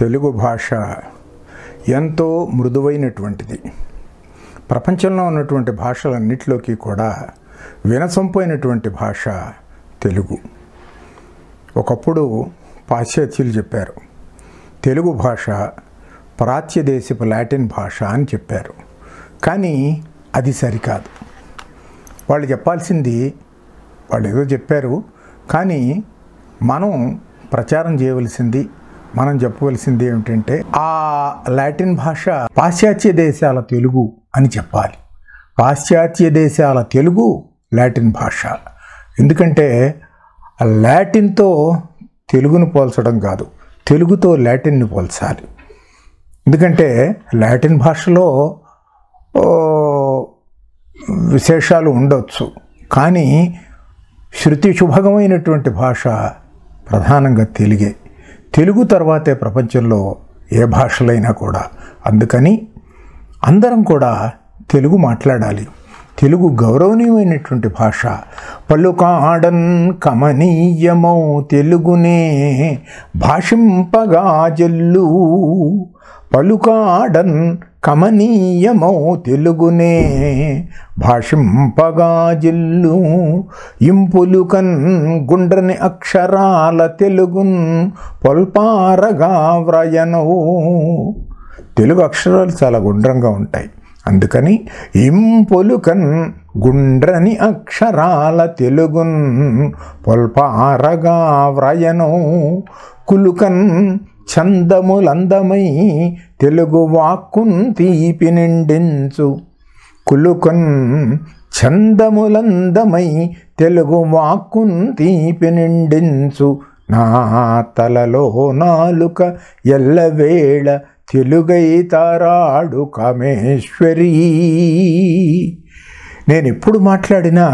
తెలుగు భాష ఎంతో మృదువైనటువంటిది ప్రపంచంలో ఉన్నటువంటి భాషలన్నిటిలోకి కూడా వినసంపోయినటువంటి భాష తెలుగు ఒకప్పుడు పాశ్చాత్యులు చెప్పారు తెలుగు భాష ప్రాచ్య దేశపు లాటిన్ భాష అని చెప్పారు కానీ అది సరికాదు వాళ్ళు చెప్పాల్సింది వాళ్ళు ఏదో చెప్పారు కానీ మనం ప్రచారం చేయవలసింది మనం చెప్పవలసింది ఏమిటంటే ఆ లాటిన్ భాష పాశ్చాత్య దేశాల తెలుగు అని చెప్పాలి పాశ్చాత్య దేశాల తెలుగు లాటిన్ భాష ఎందుకంటే లాటిన్తో తెలుగును పోల్చడం కాదు తెలుగుతో లాటిన్ని పోల్చాలి ఎందుకంటే లాటిన్ భాషలో విశేషాలు ఉండొచ్చు కానీ శృతి శుభగమైనటువంటి భాష ప్రధానంగా తెలుగే తెలుగు తర్వాతే ప్రపంచంలో ఏ భాషలైనా కూడా అందుకని అందరం కూడా తెలుగు మాట్లాడాలి తెలుగు గౌరవనీయమైనటువంటి భాష పలుకాడన్ కమనీయమౌ తెలుగునే భాషింపగా జల్లు పలుకాడన్ కమనీయమో తెలుగునే భాషింపగా జిల్లు ఇంపులుకన్ గుండ్రని అక్షరాల తెలుగున్ పొల్పారగా వ్రయనో తెలుగు అక్షరాలు చాలా గుండ్రంగా ఉంటాయి అందుకని ఇంపొలుకన్ గుండ్రని అక్షరాల తెలుగున్ పొల్పారగా వ్రయను కులుకన్ చందములందమై తెలుగు వాక్కున్ తీపి నిండించు కులుకన్ చందములందమై తెలుగు వాక్కున్ తీపి నిండించు నా తలలో నాలుక ఎల్లవేళ తెలుగై తారాడు కామేశ్వరి నేను ఎప్పుడు మాట్లాడినా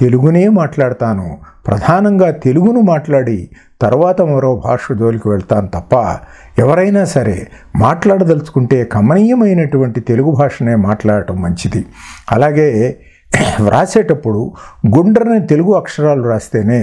తెలుగునే మాట్లాడతాను ప్రధానంగా తెలుగును మాట్లాడి తర్వాత మరో భాష జోలికి వెళ్తాను తప్ప ఎవరైనా సరే మాట్లాడదలుచుకుంటే కమనీయమైనటువంటి తెలుగు భాషనే మాట్లాడటం మంచిది అలాగే వ్రాసేటప్పుడు గుండ్రని తెలుగు అక్షరాలు రాస్తేనే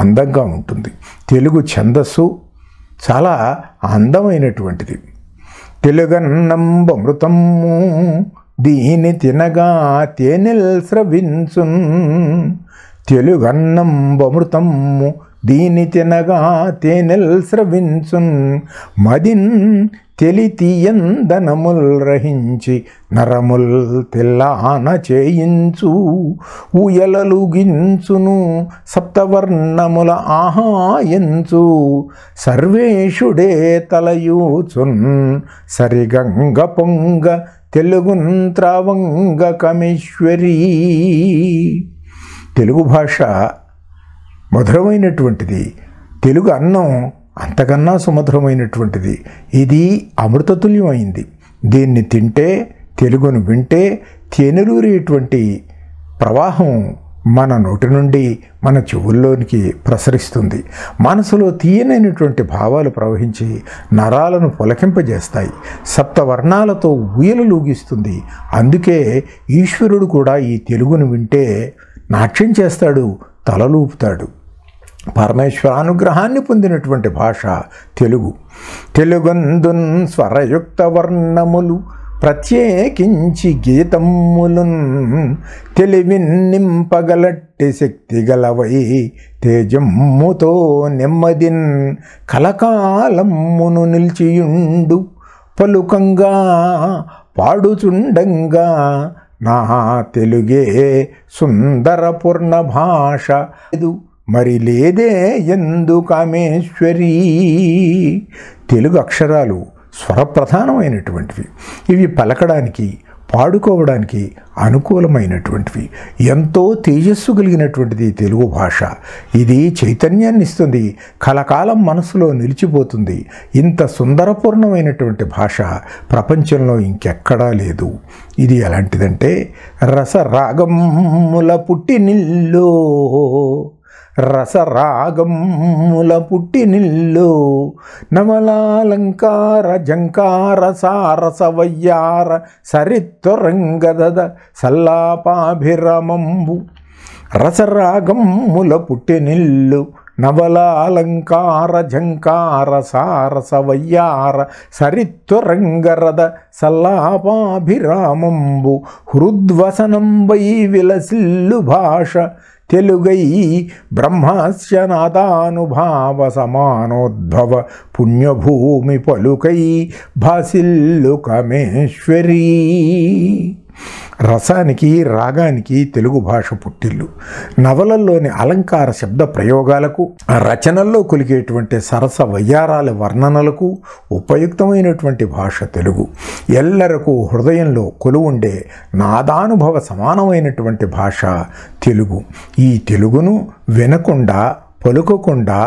అందంగా ఉంటుంది తెలుగు ఛందస్సు చాలా అందమైనటువంటిది తెలుగన్నంబమృతము దీని తినగా తేనెల్ స్రవించున్ తెలుగన్నంబమృతమ్ము దీని తినగా తేనెల్ స్రవించున్ మదిన్ తెలితియందనముల్ రహించి నరముల్ తెల్లాన చేయించు ఉయలలు గించును సప్తవర్ణముల ఆహాయించు సర్వేషుడే తలయూచున్ సరిగంగ పొంగ తెలుగుంత్రవంగ కమేశ్వరీ తెలుగు భాష మధురమైనటువంటిది తెలుగు అన్నం అంతకన్నా సుమధురమైనటువంటిది ఇది అమృతతుల్యమైంది దీన్ని తింటే తెలుగును వింటే తేనెలూరేటువంటి ప్రవాహం మన నోటి నుండి మన చెవుల్లోనికి ప్రసరిస్తుంది మనసులో తీయనైనటువంటి భావాలు ప్రవహించి నరాలను పులకింపజేస్తాయి సప్తవర్ణాలతో ఊయలు లూగిస్తుంది అందుకే ఈశ్వరుడు కూడా ఈ తెలుగును వింటే నాట్యం చేస్తాడు తలలూపుతాడు పరమేశ్వరానుగ్రహాన్ని పొందినటువంటి భాష తెలుగు తెలుగందున్ స్వరయుక్త వర్ణములు ప్రత్యేకించి గీతమ్ములున్ తెలివిన్నింపగలట్టి నింపగలట్టి శక్తి గలవై తేజమ్ముతో నెమ్మదిన్ కలకాలమ్మును నిలిచియుండు పలుకంగా పాడుచుండంగా నా తెలుగే సుందరపూర్ణ భాష మరి లేదే ఎందు కామేశ్వరీ తెలుగు అక్షరాలు స్వరప్రధానమైనటువంటివి ఇవి పలకడానికి పాడుకోవడానికి అనుకూలమైనటువంటివి ఎంతో తేజస్సు కలిగినటువంటిది తెలుగు భాష ఇది చైతన్యాన్ని ఇస్తుంది కలకాలం మనసులో నిలిచిపోతుంది ఇంత సుందరపూర్ణమైనటువంటి భాష ప్రపంచంలో ఇంకెక్కడా లేదు ఇది ఎలాంటిదంటే రసరాగముల పుట్టినిల్లో రసరాగముల పుట్టి నిల్లు నవలాలంకార జంకార సారస వయ్యార సరిత్వరంగదద సల్లాపాభిరమంబు రసరాగముల పుట్టి నిల్లు నవలాలంకార జంకార సారస వయ్యార సరిత్వరంగరద సల్లాపాభిరామంబు హృద్వసనంబై విలసిల్లు భాష ब्रह्मस्नादाभाव सनोद्भव पुण्यभूमि पलुक भसीलुकमेश्वरी రసానికి రాగానికి తెలుగు భాష పుట్టిల్లు నవలల్లోని అలంకార శబ్ద ప్రయోగాలకు రచనల్లో కొలిగేటువంటి సరస వయ్యారాల వర్ణనలకు ఉపయుక్తమైనటువంటి భాష తెలుగు ఎల్లరకు హృదయంలో కొలువుండే నాదానుభవ సమానమైనటువంటి భాష తెలుగు ఈ తెలుగును వినకుండా పలుకకుండా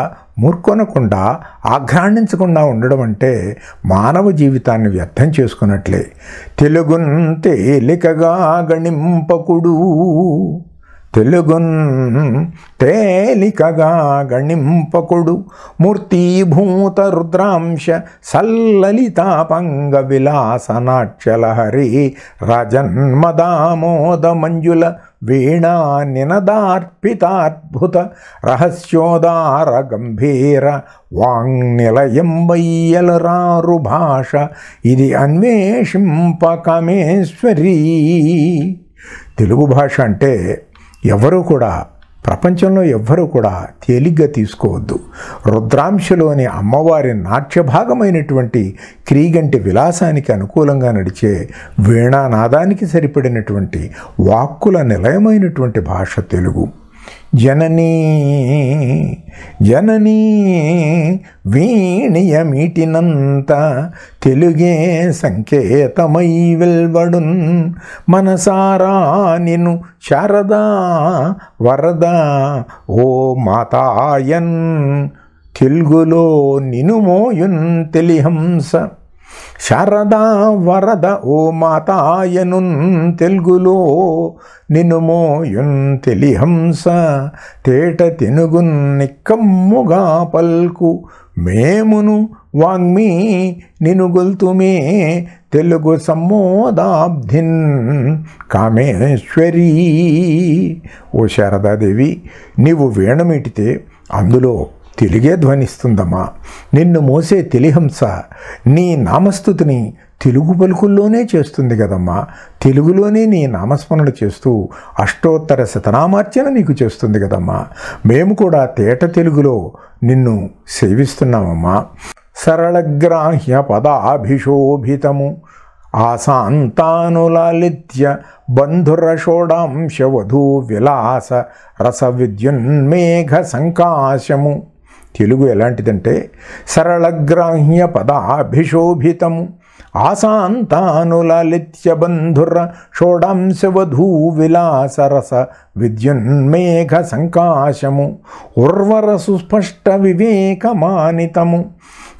మూర్కొనకుండా ఆఘ్రాణించకుండా ఉండడం అంటే మానవ జీవితాన్ని వ్యర్థం చేసుకున్నట్లే తెలుగుంతేలికగా తేలికగా గణింపకుడు తెలుగున్ తేలికగా గణింపకుడు మూర్తీభూత రుద్రాంశ సల్లలితాపంగ విలాసనాక్షలహరి రజన్మదామోద మంజుల వీణా నినదార్పితాద్భుత రహస్యోదార గంభీర వాంగ్నిలయం వయ్యలరారు భాష ఇది అన్వేషింపకమేశ్వరీ తెలుగు భాష అంటే ఎవరూ కూడా ప్రపంచంలో ఎవ్వరూ కూడా తేలిగ్గా తీసుకోవద్దు రుద్రాంశలోని అమ్మవారి నాట్యభాగమైనటువంటి క్రీగంటి విలాసానికి అనుకూలంగా నడిచే వీణానాదానికి సరిపడినటువంటి వాక్కుల నిలయమైనటువంటి భాష తెలుగు జననీ జననీ వీణియమిటినంత తెలుగే సంకేతమై వెల్వడున్ మనసారా నిను శారదా వరద ఓ మాతాయన్ తెలుగులో నిను మోయున్ తెలిహంస శారదా వరద ఓ మాతాయనున్ తెలుగులో నినుమోయున్ తెలిహంస తేట తెనుగున్ నిక్కమ్ముగా పల్కు మేమును వాంగ్మీ నినుగుల్తుమే తెలుగు సమ్మోదాబ్ధిన్ కామేశ్వరీ ఓ శారదాదేవి నీవు వేణమిటితే అందులో తెలుగే ధ్వనిస్తుందమ్మా నిన్ను మోసే తెలిహంస నీ నామస్థుతిని తెలుగు పలుకుల్లోనే చేస్తుంది కదమ్మా తెలుగులోనే నీ నామస్మరణ చేస్తూ అష్టోత్తర శతనామార్చన నీకు చేస్తుంది కదమ్మా మేము కూడా తేట తెలుగులో నిన్ను సేవిస్తున్నామమ్మా సరళగ్రాహ్య పదాభిషోభితము ఆశాంతానులాలిత్య బంధురషోడాంశవధూ విలాస రస విద్యున్మేఘ సంకాశము తెలుగు ఎలాంటిదంటే సరళగ్రాహ్య పదాభిశోభితము ఆశాంతానులలిత్యబంధుర షోడాంశవధూ విలాసరస విద్యున్మేఘ సంకాశము ఉర్వర సుస్పష్ట వివేకమానితము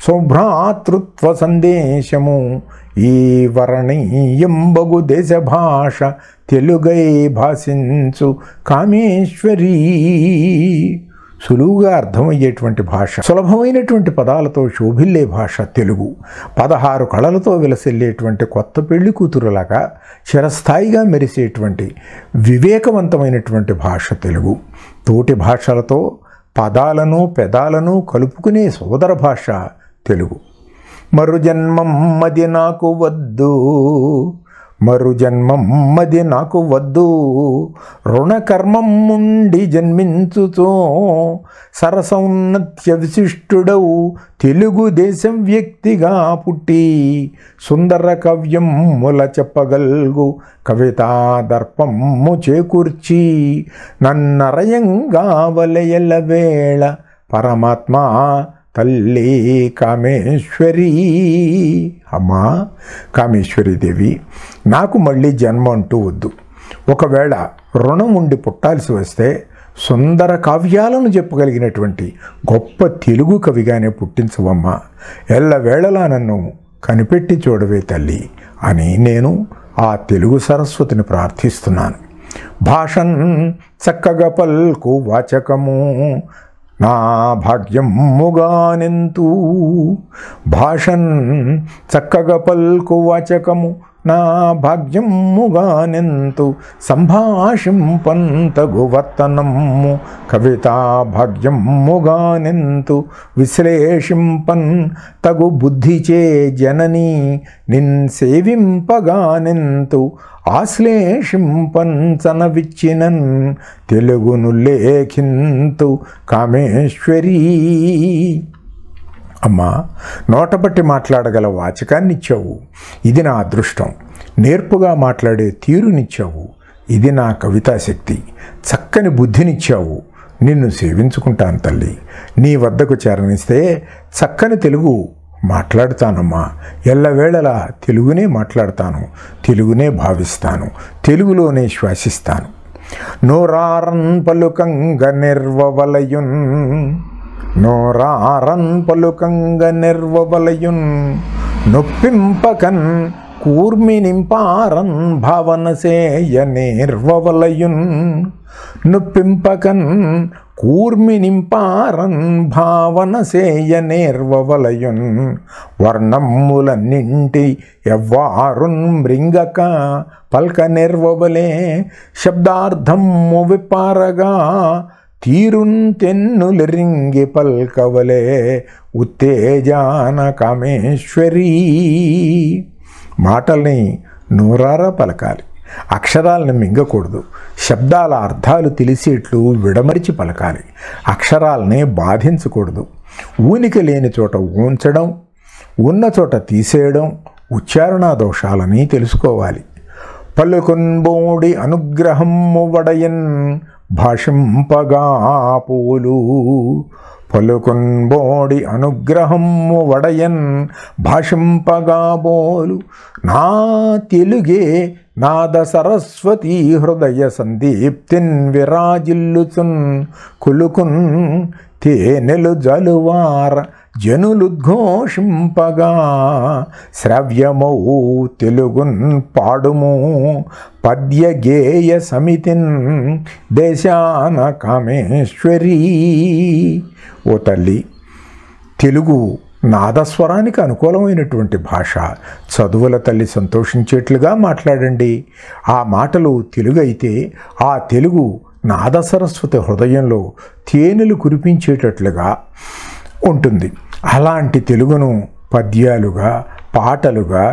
శుభ్రాతృత్వ సందేశము ఈ వరణీయంబగు దేశ భాష తెలుగై భాషించు కామేశ్వరీ సులువుగా అర్థమయ్యేటువంటి భాష సులభమైనటువంటి పదాలతో శోభిల్లే భాష తెలుగు పదహారు కళలతో విలసిల్లేటువంటి కొత్త పెళ్లి కూతురులాగా చిరస్థాయిగా మెరిసేటువంటి వివేకవంతమైనటువంటి భాష తెలుగు తోటి భాషలతో పదాలను పెదాలను కలుపుకునే సోదర భాష తెలుగు మరు జన్మం మది నాకు వద్దు మరు జన్మమ్మది నాకు వద్దు రుణకర్మం నుండి జన్మించుతో సరసౌన్నత్య విశిష్టుడవు తెలుగుదేశం వ్యక్తిగా పుట్టి సుందర కవ్యం ముల చెప్పగల్గు దర్పము చేకూర్చి నన్నరయంగా వలయల వేళ పరమాత్మ తల్లి కామేశ్వరి అమ్మా కామేశ్వరీదేవి నాకు మళ్ళీ జన్మ అంటూ వద్దు ఒకవేళ రుణం ఉండి పుట్టాల్సి వస్తే సుందర కావ్యాలను చెప్పగలిగినటువంటి గొప్ప తెలుగు కవిగానే పుట్టించవమ్మ ఎల్లవేళలా నన్ను కనిపెట్టి చూడవే తల్లి అని నేను ఆ తెలుగు సరస్వతిని ప్రార్థిస్తున్నాను భాషన్ చక్కగా పల్కు వాచకము భాగ్యం ముగానెంతూ భాషన్ చక్కగా పల్కు వాచకము నా భాగ్యముగానెంతు సంభాషింపంతగువర్తనము కవితా భాగ్యముగానెంతు విశ్లేషింపన్ తగు బుద్ధిచే జనని నిన్ సేవింపగానెంతు ఆశ్లేషింపంచనవిచ్చినన్ తెలుగును లేఖింతు కామేశ్వరీ అమ్మా నోటబట్టి మాట్లాడగల వాచకాన్నిచ్చావు ఇది నా అదృష్టం నేర్పుగా మాట్లాడే తీరునిచ్చావు ఇది నా కవితాశక్తి చక్కని బుద్ధినిచ్చావు నిన్ను సేవించుకుంటాను తల్లి నీ వద్దకు చేరనిస్తే చక్కని తెలుగు మాట్లాడతానమ్మా ఎల్లవేళలా తెలుగునే మాట్లాడతాను తెలుగునే భావిస్తాను తెలుగులోనే శ్వాసిస్తాను నోరారన్ పలుకంగ నిర్వవలయున్ నోరారన్ పలుకంగ నిర్వబలయున్ నొప్పింపకన్ కూర్మినింపారన్ సేయ నిర్వవలయున్ నొప్పింపకన్ కూర్మినింపారన్ భావన సేయ నేర్వలయున్ వర్ణమ్ముల నింటి ఎవ్వారున్ మృంగక పల్క నిర్వవలే శబ్దార్థమ్ము విపారగా లెరింగి పల్కవలే ఉత్తేజాన కామేశ్వరీ మాటల్ని నూరారా పలకాలి అక్షరాలను మింగకూడదు శబ్దాల అర్థాలు తెలిసేట్లు విడమరిచి పలకాలి అక్షరాలని బాధించకూడదు ఊనిక లేని చోట ఊంచడం ఉన్న చోట తీసేయడం ఉచ్చారణా దోషాలని తెలుసుకోవాలి పలుకొన్బోడి అనుగ్రహం వడయన్ భాషింపగాపూలు పలుకున్బోడి అనుగ్రహము వడయన్ భాషింపగాబోలు నా తెలుగే నాద సరస్వతి హృదయ సందీప్తిన్ విరాజిల్లుచున్ కులుకున్ తేనెలు జలువార జనులుద్ఘోషింపగా శ్రవ్యమౌ తెలుగున్ పాడుము పద్య గేయ సమితిన్ దేశాన కామేశ్వరీ ఓ తల్లి తెలుగు నాదస్వరానికి అనుకూలమైనటువంటి భాష చదువుల తల్లి సంతోషించేట్లుగా మాట్లాడండి ఆ మాటలు తెలుగు అయితే ఆ తెలుగు నాద సరస్వతి హృదయంలో తేనెలు కురిపించేటట్లుగా ఉంటుంది అలాంటి తెలుగును పద్యాలుగా పాటలుగా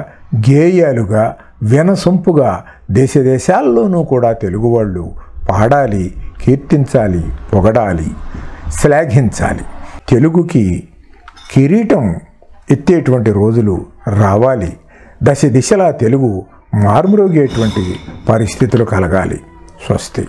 గేయాలుగా వినసొంపుగా దేశదేశాల్లోనూ కూడా తెలుగు వాళ్ళు పాడాలి కీర్తించాలి పొగడాలి శ్లాఘించాలి తెలుగుకి కిరీటం ఎత్తేటువంటి రోజులు రావాలి దశ దిశలా తెలుగు మార్మరోగేటువంటి పరిస్థితులు కలగాలి స్వస్తి